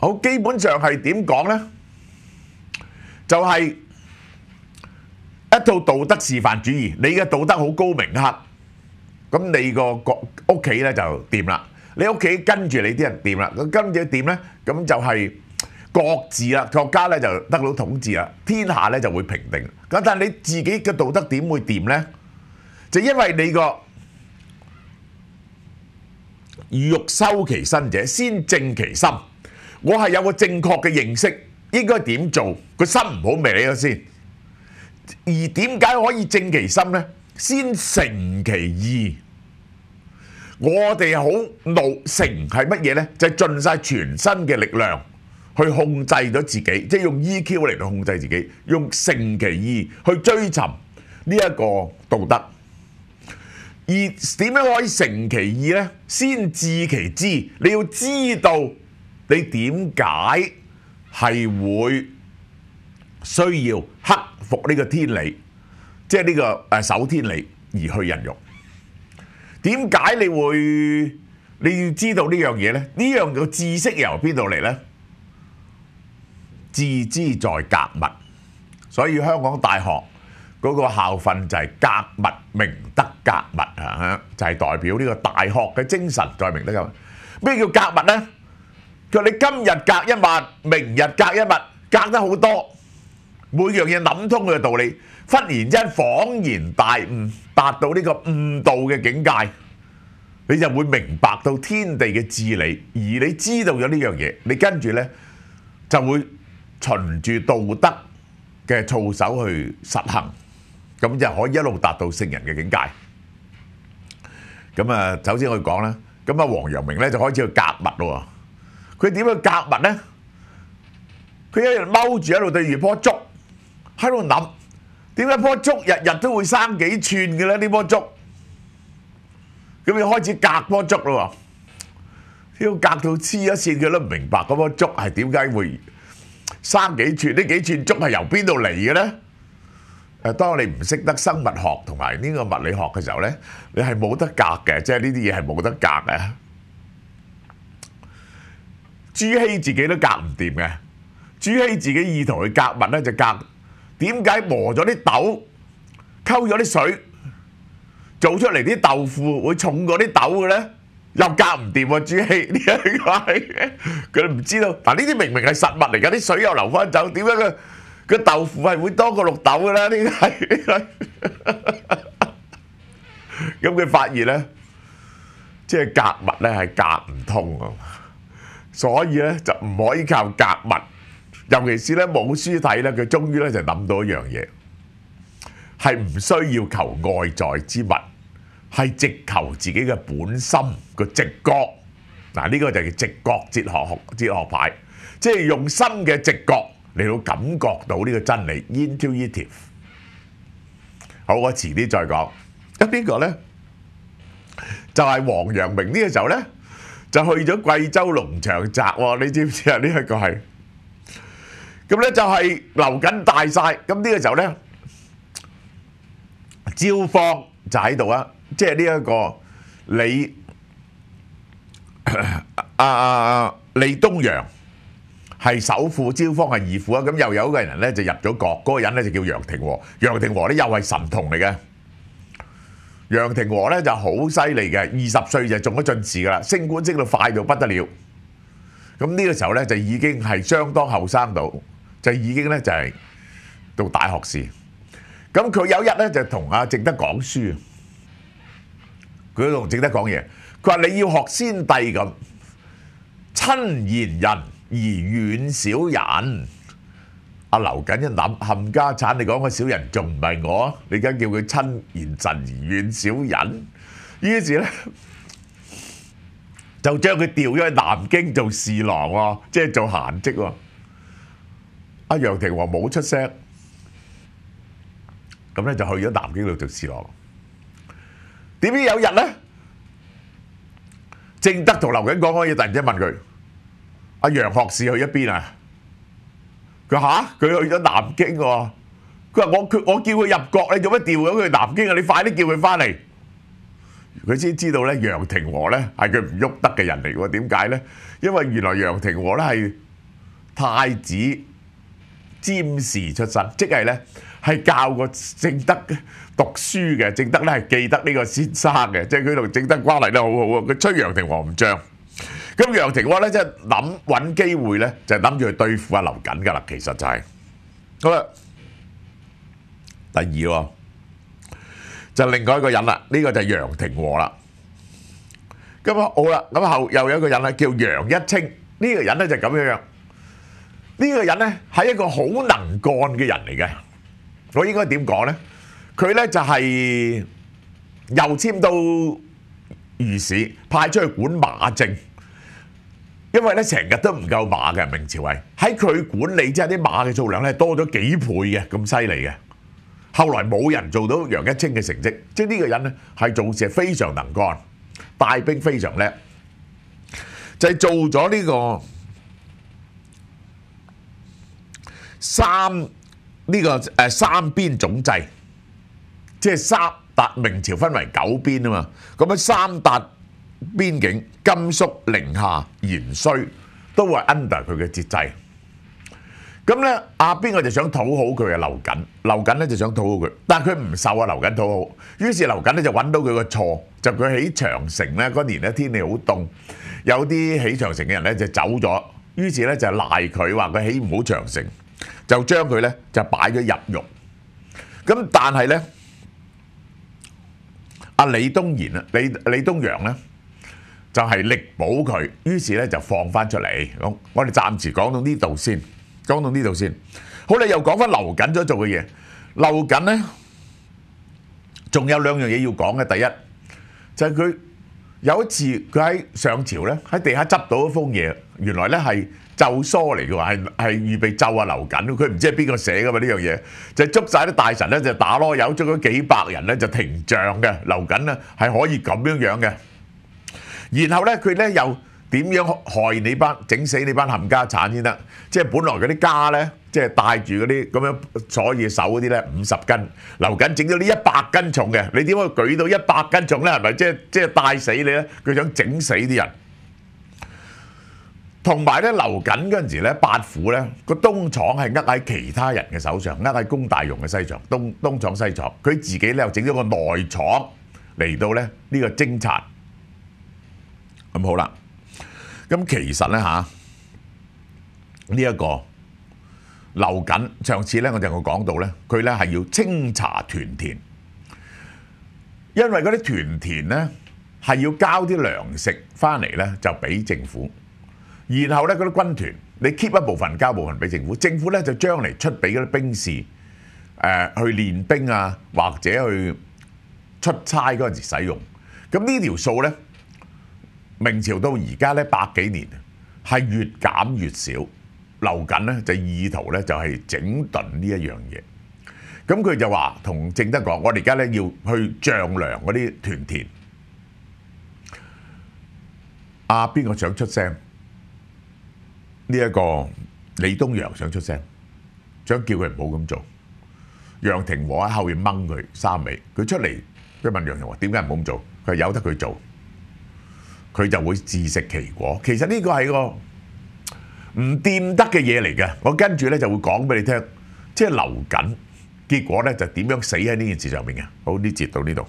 好，基本上系点讲咧？就系一套道德示范主义。你嘅道德好高明黑，咁你个国屋企咧就掂啦。你屋企跟住你啲人掂啦。咁跟住掂咧，咁就系各治啦。国家咧就得到统治啦，天下咧就会平定。咁但系你自己嘅道德点会掂咧？就因为你个欲修其身者，先正其心。我係有個正確嘅認識，應該點做？個心唔好歪咗先。而點解可以正其心呢？先成其意。我哋好怒，成係乜嘢呢？就係盡晒全身嘅力量去控制咗自己，即係用 EQ 嚟到控制自己，用成其意去追尋呢一個道德。而點樣可以成其意呢？先知其知，你要知道。你點解係會需要克服呢個天理，即係呢個誒守天理而去人肉？點解你會你要知道呢樣嘢咧？呢樣嘅知識由邊度嚟咧？自知在格物，所以香港大學嗰個校訓就係格物明德。格物啊，就係代表呢個大學嘅精神在明德。物。咩叫格物咧？佢你今日隔一物，明日隔一物，隔得好多。每樣嘢諗通佢嘅道理，忽然之間恍然大悟，達到呢個悟道嘅境界，你就會明白到天地嘅治理。而你知道咗呢樣嘢，你跟住咧就會循住道德嘅操守去實行，咁就可以一路達到聖人嘅境界。咁啊，首先我講啦，咁啊，黃陽明咧就開始去隔物咯。佢點樣夾物咧？佢一日踎住喺度對住棵竹，喺度諗點解棵竹日日都會生幾寸嘅咧？呢棵竹咁佢開始隔棵竹咯喎！要隔到黐一線，佢都唔明白嗰棵竹係點解會生幾寸？呢幾寸竹係由邊度嚟嘅咧？誒，當你唔識得生物學同埋呢個物理學嘅時候咧，你係冇得隔嘅，即係呢啲嘢係冇得隔嘅。朱熹自己都夾唔掂嘅，朱熹自己意圖去夾物咧就夾點解磨咗啲豆、溝咗啲水，做出嚟啲豆腐會重過啲豆嘅咧？又夾唔掂喎，朱熹 呢一個係佢唔知道。嗱呢啲明明係實物嚟噶，啲水又流翻走，點解個個豆腐係會多過綠豆嘅咧？呢個咁佢發現咧，即係夾物咧係夾唔通啊！所以咧就唔可以靠格物，尤其是咧冇書睇咧，佢終於咧就諗到一樣嘢，係唔需要求外在之物，係直求自己嘅本心個直覺。嗱呢個就係直覺哲學學哲學派，即係用心嘅直覺嚟到感覺到呢個真理 intuitive。好，我遲啲再講。咁邊個咧？就係黃陽明呢個時候咧。就去咗貴州龍場摘喎，你知唔知啊？呢一個係，咁咧就係流緊大晒。咁呢個時候咧，招方就喺度啊，即係呢一個李啊李東陽係首富，招方係二富啊，咁又有個人咧就入咗國，嗰個人咧就叫楊廷和，楊廷和咧又係神童嚟嘅。杨廷和咧就好犀利嘅，二十岁就中咗进士噶啦，升官升到快到不得了。咁呢个时候咧就已经系相当后生到，就已经咧就系到大学士。咁佢有一日咧就同阿正德讲书，佢同正德讲嘢，佢话你要学先帝咁，亲贤人而远小人。阿刘瑾一諗冚家产，你讲个小人仲唔系我？你而家叫佢亲贤臣而远小人，于是咧 就将佢调咗去南京做侍郎喎，即系做闲职喎。阿杨廷和冇出声，咁咧就去咗南京度做侍郎。点知有日咧，正德同刘瑾讲开嘢，突然之间问佢：阿杨学士去咗边啊？佢吓，佢去咗南京喎。佢話我我叫佢入國，你做乜调咗佢南京啊？你快啲叫佢翻嚟。佢先知道咧，楊廷和咧係佢唔喐得嘅人嚟喎。點解咧？因為原來楊廷和咧係太子占士出身，即係咧係教個正德讀書嘅，正德咧係記得呢個先生嘅，即係佢同正德關係都好好喎。佢吹楊廷和唔涨。咁杨廷和咧，即系谂揾机会咧，就谂住去对付阿刘瑾噶啦。其实就系好啦。第二喎，就另外一个人啦，呢个就杨廷和啦。咁啊好啦，咁后又有一个人咧叫杨一清。呢个人咧就咁样样。呢个人咧系一个好能干嘅人嚟嘅。我应该点讲咧？佢咧就系又签到御史，派出去管马政。因为咧成日都唔够马嘅明朝系喺佢管理之下，啲马嘅数量咧多咗几倍嘅咁犀利嘅，后来冇人做到杨一清嘅成绩，即系呢个人咧系做事非常能干，带兵非常叻，就系做咗呢个三呢个诶三边总制，即系三达明朝分为九边啊嘛，咁样三达。邊境、甘肅、寧夏、延衰，都係 under 佢嘅節制。咁咧，阿邊個就想討好佢啊？劉謹，劉謹咧就想討好佢，但係佢唔受啊劉謹討好，於是劉謹咧就揾到佢嘅錯，就佢起長城咧嗰年咧天氣好凍，有啲起長城嘅人咧就走咗，於是咧就賴佢話佢起唔好長城，就將佢咧就擺咗入獄。咁但係咧，阿李東賢啊，李李東陽咧。就係力保佢，於是咧就放翻出嚟。咁我哋暫時講到呢度先，講到呢度先。好，啦，又講翻劉謹咗做嘅嘢。劉謹咧，仲有兩樣嘢要講嘅。第一就係佢有一次佢喺上朝咧，喺地下執到一封嘢，原來咧係咒疏嚟嘅，係係預備咒啊劉謹。佢唔知係邊個寫嘅嘛呢樣嘢，就捉曬啲大臣咧就打攞有捉咗幾百人咧就停仗嘅。劉謹咧係可以咁樣樣嘅。然後咧，佢咧又點樣害你班整死你班冚家產先得？即係本來嗰啲家咧，即係帶住嗰啲咁樣左嘢手嗰啲咧五十斤，留緊整咗呢一百斤重嘅，你點可以舉到一百斤重咧？係咪即係即帶死你咧？佢想整死啲人。同埋咧，留緊嗰陣時咧，八虎咧個東廠係握喺其他人嘅手上，握喺龔大容嘅西廠，東東廠西廠，佢自己咧又整咗個內廠嚟到咧呢個偵察。咁好啦，咁其實咧吓，呢一個留緊上次咧，我哋講到咧，佢咧係要清查屯田，因為嗰啲屯田咧係要交啲糧食翻嚟咧，就俾政府，然後咧嗰啲軍團，你 keep 一部分交部分俾政府，政府咧就將嚟出俾嗰啲兵士誒去練兵啊，或者去出差嗰陣時使用，咁呢條數咧。明朝到而家咧百幾年，係越減越少，留緊咧就意圖咧就係整頓呢一樣嘢。咁佢就話同正德講：我哋而家咧要去丈量嗰啲屯田。阿邊個想出聲？呢一個李東陽想出聲，想叫佢唔好咁做。楊廷和喺後面掹佢三尾，佢出嚟一問楊廷和點解唔好咁做？佢話由得佢做。佢就會自食其果，其實呢個係個唔掂得嘅嘢嚟嘅。我跟住咧就會講俾你聽，即係留緊，結果咧就點樣死喺呢件事上面嘅。好，呢節到呢度。